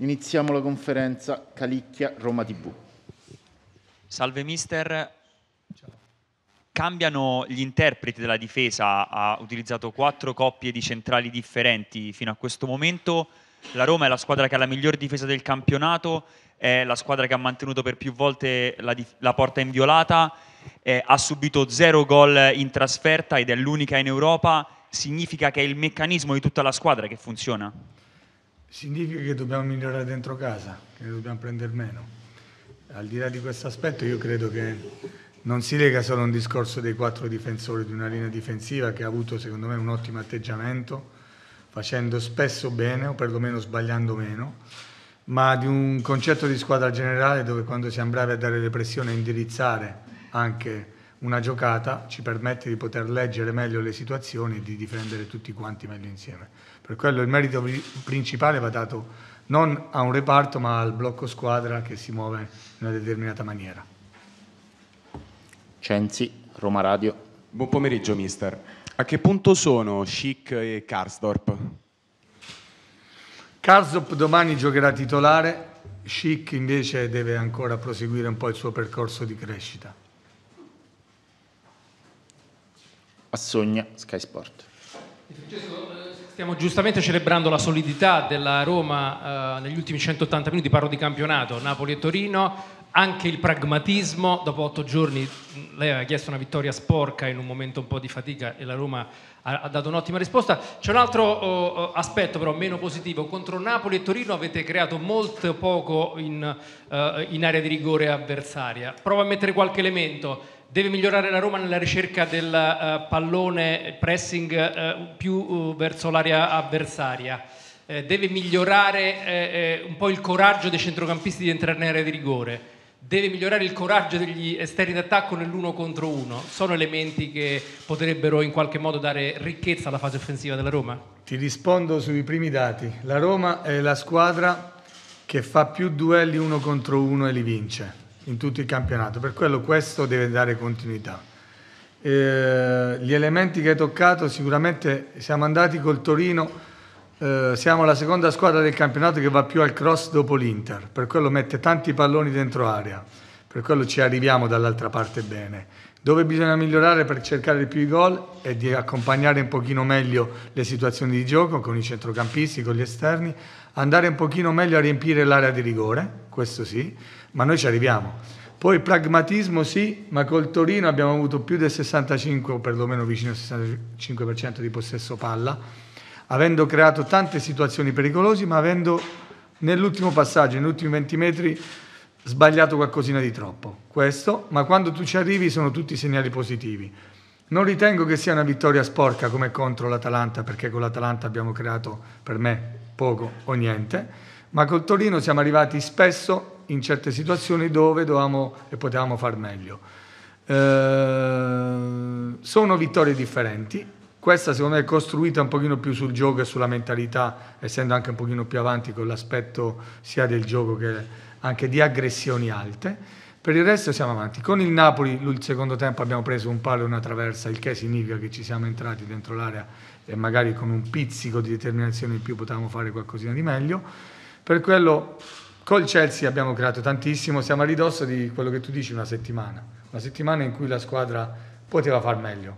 Iniziamo la conferenza Calicchia Roma TV. Salve mister. Ciao. Cambiano gli interpreti della difesa, ha utilizzato quattro coppie di centrali differenti fino a questo momento. La Roma è la squadra che ha la miglior difesa del campionato, è la squadra che ha mantenuto per più volte la, la porta inviolata, eh, ha subito zero gol in trasferta ed è l'unica in Europa. Significa che è il meccanismo di tutta la squadra che funziona? Significa che dobbiamo migliorare dentro casa, che ne dobbiamo prendere meno. Al di là di questo aspetto io credo che non si lega solo a un discorso dei quattro difensori di una linea difensiva che ha avuto secondo me un ottimo atteggiamento, facendo spesso bene o perlomeno sbagliando meno, ma di un concetto di squadra generale dove quando siamo bravi a dare le pressioni e indirizzare anche una giocata ci permette di poter leggere meglio le situazioni e di difendere tutti quanti meglio insieme. Per quello il merito principale va dato non a un reparto ma al blocco squadra che si muove in una determinata maniera. Cenzi, Roma Radio. Buon pomeriggio mister. A che punto sono Schick e Karsdorp? Karsdorp domani giocherà titolare, Schick invece deve ancora proseguire un po' il suo percorso di crescita. a Sogna Sky Sport. Eh, stiamo giustamente celebrando la solidità della Roma eh, negli ultimi 180 minuti, parlo di campionato, Napoli e Torino, anche il pragmatismo, dopo otto giorni lei ha chiesto una vittoria sporca in un momento un po' di fatica e la Roma ha, ha dato un'ottima risposta. C'è un altro oh, oh aspetto però meno positivo, contro Napoli e Torino avete creato molto poco in, uh, in area di rigore avversaria, provo a mettere qualche elemento deve migliorare la Roma nella ricerca del uh, pallone pressing uh, più uh, verso l'area avversaria. deve migliorare un po' il coraggio dei centrocampisti di entrare in area di rigore. Deve migliorare il coraggio degli esterni d'attacco nell'uno contro uno. Sono elementi che potrebbero in qualche modo dare ricchezza alla fase offensiva della Roma? Ti rispondo sui primi dati. La Roma è la squadra che fa più duelli uno contro uno e li vince in tutto il campionato, per quello questo deve dare continuità. Eh, gli elementi che hai toccato, sicuramente siamo andati col Torino, eh, siamo la seconda squadra del campionato che va più al cross dopo l'Inter, per quello mette tanti palloni dentro area, per quello ci arriviamo dall'altra parte bene. Dove bisogna migliorare per cercare più i gol è di accompagnare un pochino meglio le situazioni di gioco con i centrocampisti, con gli esterni, andare un pochino meglio a riempire l'area di rigore, questo sì, ma noi ci arriviamo. Poi pragmatismo sì, ma col Torino abbiamo avuto più del 65, o perlomeno vicino al 65% di possesso palla, avendo creato tante situazioni pericolose, ma avendo nell'ultimo passaggio, negli ultimi 20 metri, sbagliato qualcosina di troppo. Questo, ma quando tu ci arrivi sono tutti segnali positivi. Non ritengo che sia una vittoria sporca come contro l'Atalanta, perché con l'Atalanta abbiamo creato per me poco o niente, ma col Torino siamo arrivati spesso in certe situazioni dove dovevamo e potevamo far meglio. Eh, sono vittorie differenti, questa secondo me è costruita un pochino più sul gioco e sulla mentalità, essendo anche un pochino più avanti con l'aspetto sia del gioco che anche di aggressioni alte. Per il resto siamo avanti. Con il Napoli il secondo tempo abbiamo preso un palo e una traversa, il che significa che ci siamo entrati dentro l'area e magari con un pizzico di determinazione in più potevamo fare qualcosina di meglio. Per quello Col Chelsea abbiamo creato tantissimo, siamo a ridosso di quello che tu dici una settimana, una settimana in cui la squadra poteva far meglio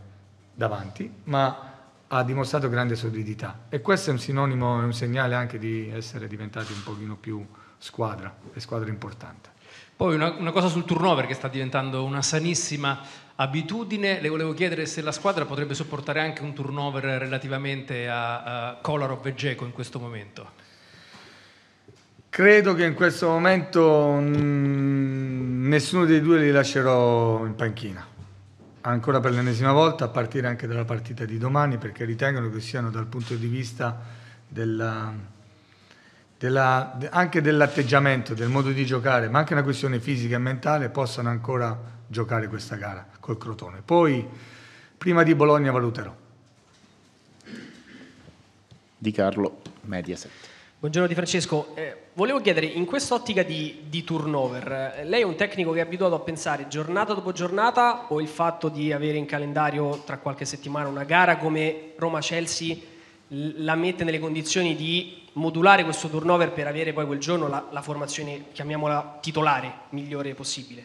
davanti, ma ha dimostrato grande solidità e questo è un sinonimo, è un segnale anche di essere diventati un pochino più squadra e squadra importante. Poi una, una, cosa sul turnover che sta diventando una sanissima abitudine, le volevo chiedere se la squadra potrebbe sopportare anche un turnover relativamente a, a Kolarov e Geco in questo momento. Credo che in questo momento mm, nessuno dei due li lascerò in panchina, ancora per l'ennesima volta, a partire anche dalla partita di domani, perché ritengono che siano dal punto di vista della, della, anche dell'atteggiamento, del modo di giocare, ma anche una questione fisica e mentale, possano ancora giocare questa gara col Crotone. Poi, prima di Bologna, valuterò. Di Carlo, Mediaset. Buongiorno Di Francesco, eh, volevo chiedere in quest'ottica di, di turnover, eh, lei è un tecnico che è abituato a pensare giornata dopo giornata o il fatto di avere in calendario tra qualche settimana una gara come Roma-Chelsea la mette nelle condizioni di modulare questo turnover per avere poi quel giorno la, la formazione, chiamiamola titolare, migliore possibile?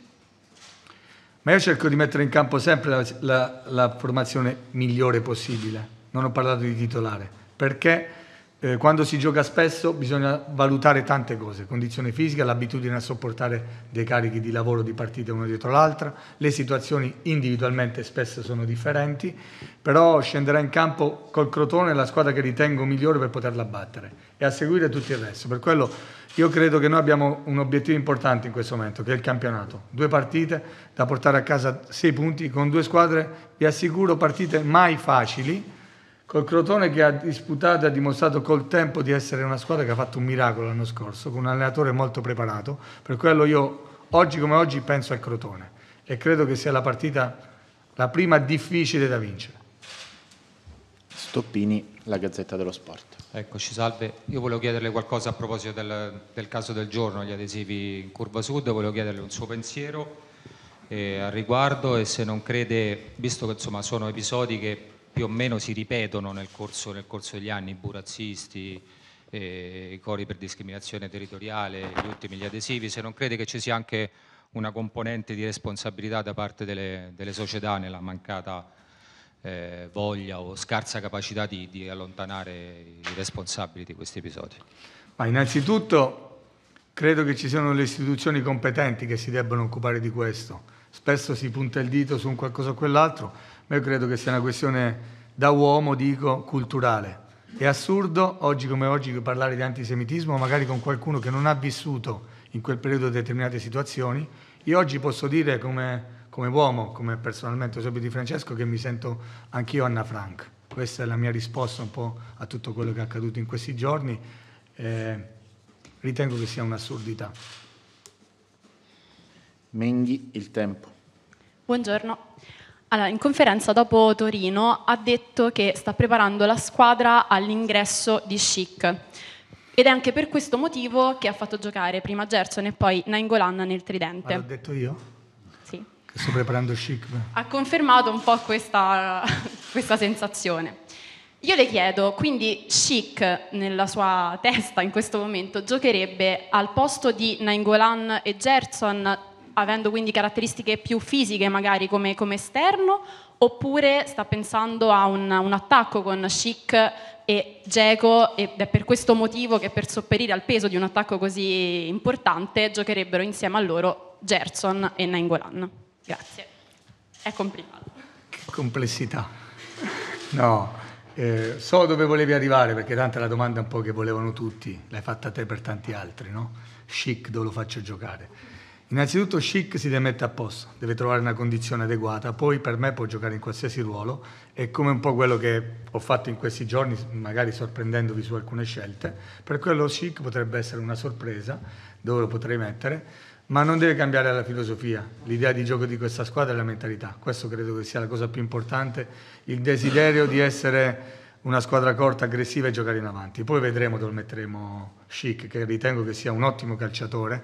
Ma io cerco di mettere in campo sempre la, la, la formazione migliore possibile, non ho parlato di titolare, perché eh, quando si gioca spesso bisogna valutare tante cose, condizione fisica, l'abitudine a sopportare dei carichi di lavoro di partite una dietro l'altra, le situazioni individualmente spesso sono differenti, però scenderà in campo col Crotone la squadra che ritengo migliore per poterla battere e a seguire tutto il resto. Per quello io credo che noi abbiamo un obiettivo importante in questo momento, che è il campionato. Due partite da portare a casa sei punti con due squadre, vi assicuro, partite mai facili col Crotone che ha disputato e ha dimostrato col tempo di essere una squadra che ha fatto un miracolo l'anno scorso, con un allenatore molto preparato. Per quello io oggi come oggi penso al Crotone e credo che sia la partita la prima difficile da vincere. Stoppini, la Gazzetta dello Sport. Eccoci, salve. Io volevo chiederle qualcosa a proposito del, del caso del giorno, gli adesivi in Curva Sud, volevo chiederle un suo pensiero eh, al riguardo e se non crede, visto che insomma sono episodi che più o meno si ripetono nel corso, nel corso degli anni, i burazzisti, eh, i cori per discriminazione territoriale, gli ultimi gli adesivi, se non crede che ci sia anche una componente di responsabilità da parte delle, delle società nella mancata eh, voglia o scarsa capacità di, di allontanare i responsabili di questi episodi? Ma innanzitutto credo che ci siano le istituzioni competenti che si debbano occupare di questo. Spesso si punta il dito su un qualcosa o quell'altro, ma io credo che sia una questione da uomo, dico, culturale. È assurdo oggi come oggi parlare di antisemitismo, magari con qualcuno che non ha vissuto in quel periodo determinate situazioni. Io oggi posso dire come, come uomo, come personalmente esempio di Francesco, che mi sento anch'io Anna Frank. Questa è la mia risposta un po' a tutto quello che è accaduto in questi giorni. Eh, ritengo che sia un'assurdità. Menghi il tempo. Buongiorno. Allora, in conferenza dopo Torino ha detto che sta preparando la squadra all'ingresso di Chic ed è anche per questo motivo che ha fatto giocare prima Gerson e poi Nainggolan nel tridente. Ma ah, l'ho detto io? Sì. Che sto preparando Chic. Ha confermato un po' questa, questa sensazione. Io le chiedo, quindi Chic nella sua testa in questo momento giocherebbe al posto di Nainggolan e Gerson avendo quindi caratteristiche più fisiche magari come, come esterno, oppure sta pensando a un, un attacco con Chic e Geco ed è per questo motivo che per sopperire al peso di un attacco così importante giocherebbero insieme a loro Gerson e Nainggolan. Grazie. È complicato. Che complessità. No. Eh, so dove volevi arrivare perché tanto è la domanda un po' che volevano tutti, l'hai fatta te per tanti altri, no? Chic dove lo faccio giocare. Innanzitutto Schick si deve mettere a posto, deve trovare una condizione adeguata, poi per me può giocare in qualsiasi ruolo è come un po' quello che ho fatto in questi giorni, magari sorprendendovi su alcune scelte, per quello Schick potrebbe essere una sorpresa dove lo potrei mettere, ma non deve cambiare la filosofia, l'idea di gioco di questa squadra e la mentalità, questo credo che sia la cosa più importante, il desiderio di essere una squadra corta, aggressiva e giocare in avanti. Poi vedremo dove metteremo Schick, che ritengo che sia un ottimo calciatore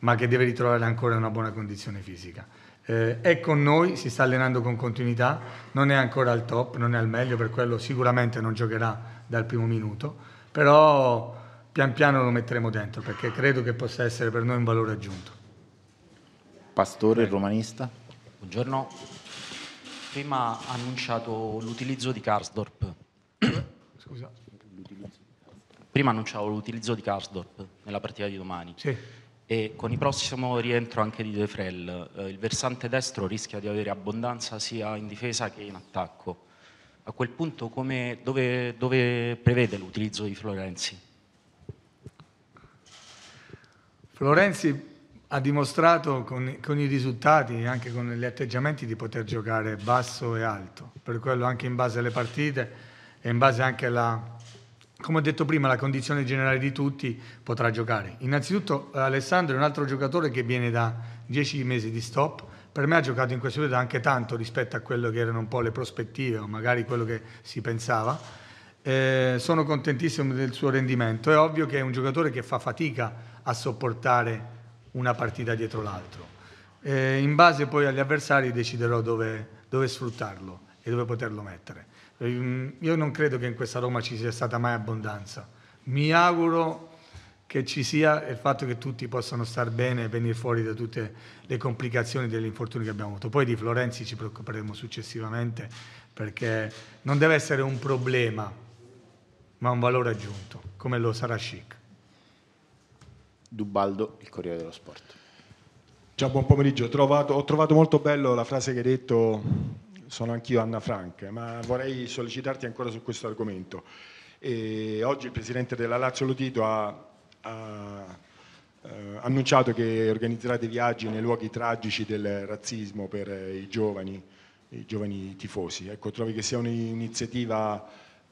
ma che deve ritrovare ancora una buona condizione fisica. Eh, è con noi, si sta allenando con continuità, non è ancora al top, non è al meglio, per quello sicuramente non giocherà dal primo minuto, però pian piano lo metteremo dentro perché credo che possa essere per noi un valore aggiunto. Pastore, il romanista. Buongiorno. Prima ha annunciato l'utilizzo di Karsdorp. Scusa. Prima annunciavo l'utilizzo di Karsdorp nella partita di domani. Sì e con il prossimo rientro anche di De Frel eh, il versante destro rischia di avere abbondanza sia in difesa che in attacco. A quel punto come, dove, dove prevede l'utilizzo di Florenzi? Florenzi ha dimostrato con, con, i risultati e anche con gli atteggiamenti di poter giocare basso e alto, per quello anche in base alle partite e in base anche alla come ho detto prima, la condizione generale di tutti potrà giocare. Innanzitutto eh, Alessandro è un altro giocatore che viene da 10 mesi di stop, per me ha giocato in questo periodo anche tanto rispetto a quello che erano un po' le prospettive o magari quello che si pensava. Eh, sono contentissimo del suo rendimento, è ovvio che è un giocatore che fa fatica a sopportare una partita dietro l'altro. Eh, in base poi agli avversari deciderò dove, dove sfruttarlo e dove poterlo mettere. Ehm, io non credo che in questa Roma ci sia stata mai abbondanza. Mi auguro che ci sia il fatto che tutti possano star bene e venire fuori da tutte le complicazioni degli infortuni che abbiamo avuto. Poi di Florenzi ci preoccuperemo successivamente perché non deve essere un problema, ma un valore aggiunto, come lo sarà Chic. Dubaldo, il Corriere dello Sport. Ciao, buon pomeriggio. Ho trovato, ho trovato molto bello la frase che hai detto sono anch'io Anna Frank, ma vorrei sollecitarti ancora su questo argomento. E oggi il presidente della Lazio Lotito ha, ha eh, annunciato che organizzerà dei viaggi nei luoghi tragici del razzismo per eh, i giovani, i giovani tifosi. Ecco, trovi che sia un'iniziativa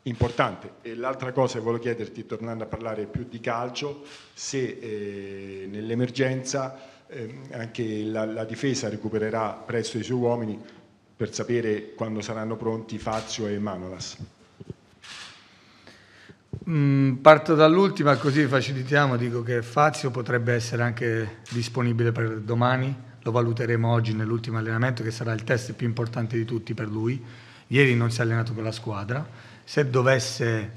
importante. E l'altra cosa che volevo chiederti, tornando a parlare più di calcio, se eh, nell'emergenza eh, anche la, la, difesa recupererà presto i suoi uomini per sapere quando saranno pronti Fazio e Manolas? Mm, parto dall'ultima così facilitiamo, dico che Fazio potrebbe essere anche disponibile per domani, lo valuteremo oggi nell'ultimo allenamento che sarà il test più importante di tutti per lui, ieri non si è allenato con la squadra, se dovesse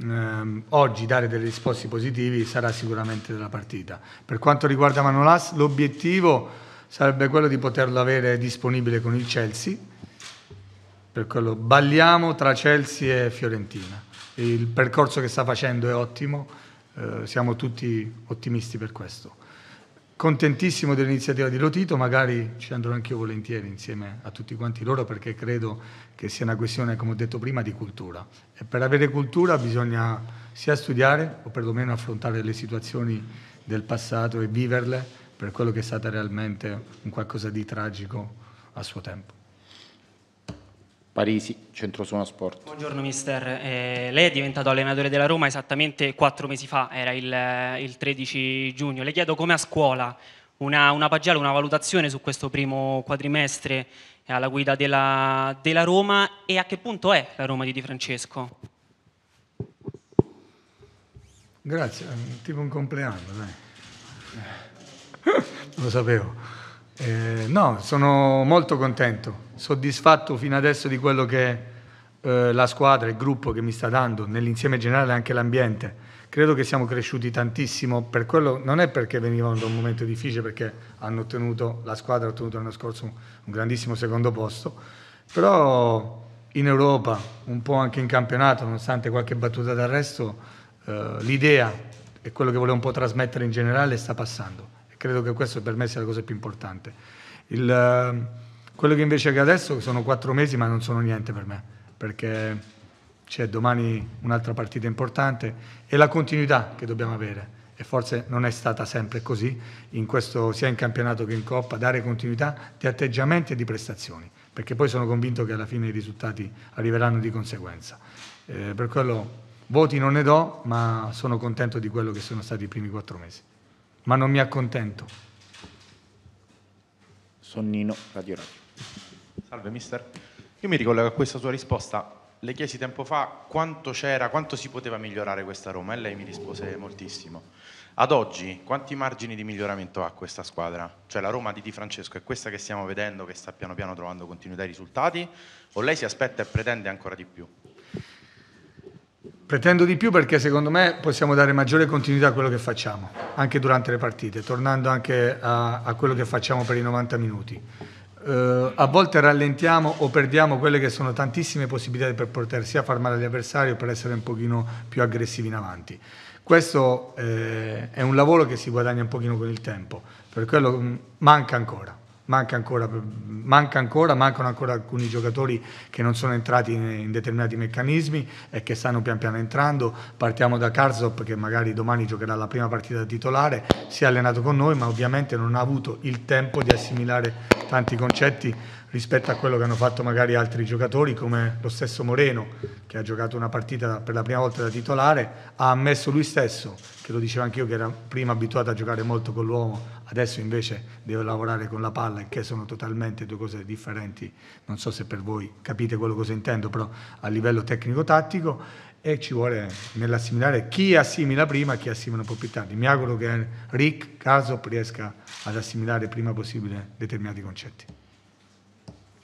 ehm, oggi dare delle risposte positive, sarà sicuramente della partita. Per quanto riguarda Manolas l'obiettivo è sarebbe quello di poterlo avere disponibile con il Chelsea, per quello balliamo tra Chelsea e Fiorentina. Il percorso che sta facendo è ottimo, eh, siamo tutti ottimisti per questo. Contentissimo dell'iniziativa di Lotito, magari ci andrò anch'io volentieri insieme a tutti quanti loro perché credo che sia una questione, come ho detto prima, di cultura. E per avere cultura bisogna sia studiare o perlomeno affrontare le situazioni del passato e viverle per quello che è stato realmente un qualcosa di tragico a suo tempo. Parisi, Centrosuono Sport. Buongiorno mister, eh, lei è diventato allenatore della Roma esattamente quattro mesi fa, era il, eh, il 13 giugno. Le chiedo come a scuola una, una pagella, una valutazione su questo primo quadrimestre alla guida della, della Roma e a che punto è la Roma di Di Francesco? Grazie, ehm, tipo un compleanno. Dai. lo sapevo. Eh, no, sono molto contento, soddisfatto fino adesso di quello che eh, la squadra, il gruppo che mi sta dando, nell'insieme generale anche l'ambiente. Credo che siamo cresciuti tantissimo, per quello non è perché venivano da un momento difficile, perché hanno ottenuto, la squadra ha ottenuto l'anno scorso un, un grandissimo secondo posto, però in Europa, un po' anche in campionato, nonostante qualche battuta d'arresto, eh, l'idea e quello che volevo un po' trasmettere in generale sta passando. Credo che questo per me sia la cosa più importante. Il, eh, quello che invece che adesso sono quattro mesi ma non sono niente per me, perché c'è domani un'altra partita importante e la continuità che dobbiamo avere. E forse non è stata sempre così, in questo, sia in campionato che in Coppa, dare continuità di atteggiamenti e di prestazioni, perché poi sono convinto che alla fine i risultati arriveranno di conseguenza. Eh, per quello voti non ne do, ma sono contento di quello che sono stati i primi quattro mesi ma non mi accontento. Sonnino Radio Radio. Salve mister. Io mi ricollego a questa sua risposta. Le chiesi tempo fa quanto c'era, quanto si poteva migliorare questa Roma e lei mi rispose moltissimo. Ad oggi quanti margini di miglioramento ha questa squadra? Cioè la Roma di Di Francesco è questa che stiamo vedendo che sta piano piano trovando continuità ai risultati o lei si aspetta e pretende ancora di più? Pretendo di più perché secondo me possiamo dare maggiore continuità a quello che facciamo, anche durante le partite, tornando anche a, a quello che facciamo per i 90 minuti. Uh, a volte rallentiamo o perdiamo quelle che sono tantissime possibilità per poter sia far male agli avversari o per essere un pochino più aggressivi in avanti. Questo eh, è un lavoro che si guadagna un pochino con il tempo, per quello mm, manca ancora manca ancora, manca ancora, mancano ancora alcuni giocatori che non sono entrati in, in, determinati meccanismi e che stanno pian piano entrando. Partiamo da Karzop che magari domani giocherà la prima partita titolare, si è allenato con noi ma ovviamente non ha avuto il tempo di assimilare tanti concetti rispetto a quello che hanno fatto magari altri giocatori come lo stesso Moreno che ha giocato una partita per la prima volta da titolare, ha ammesso lui stesso, che lo dicevo anch'io che era prima abituato a giocare molto con l'uomo, adesso invece deve lavorare con la palla che sono totalmente due cose differenti, non so se per voi capite quello cosa intendo, però a livello tecnico-tattico e ci vuole nell'assimilare chi assimila prima e chi assimila un po' più tardi. Mi auguro che Rick Casop riesca ad assimilare prima possibile determinati concetti.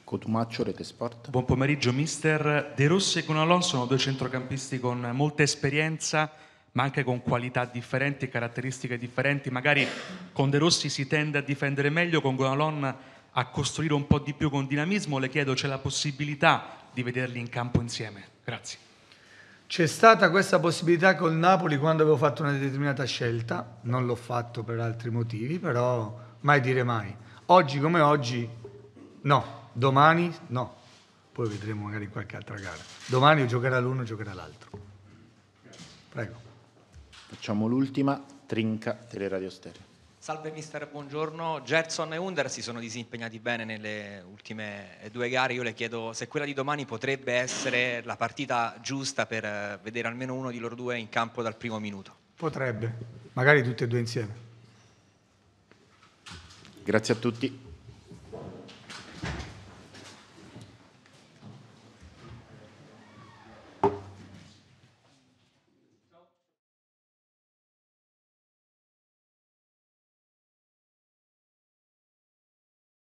Cotumaccio, Rete Sport. Buon pomeriggio mister. De Rossi e Gunalon sono due centrocampisti con molta esperienza ma anche con qualità differenti, e caratteristiche differenti. Magari con De Rossi si tende a difendere meglio, con Gunalon a costruire un po' di più con dinamismo. Le chiedo, c'è la possibilità di vederli in campo insieme? Grazie. C'è stata questa possibilità col Napoli quando avevo fatto una determinata scelta, non l'ho fatto per altri motivi, però mai dire mai. Oggi come oggi, no Domani no, poi vedremo magari qualche altra gara. Domani giocherà l'uno, giocherà l'altro. Prego. Facciamo l'ultima, Trinca Teleradio Stereo. Salve mister, buongiorno. Gerson e Under si sono disimpegnati bene nelle ultime due gare. Io le chiedo se quella di domani potrebbe essere la partita giusta per eh, vedere almeno uno di loro due in campo dal primo minuto. Potrebbe, magari tutte e due insieme. Grazie a tutti.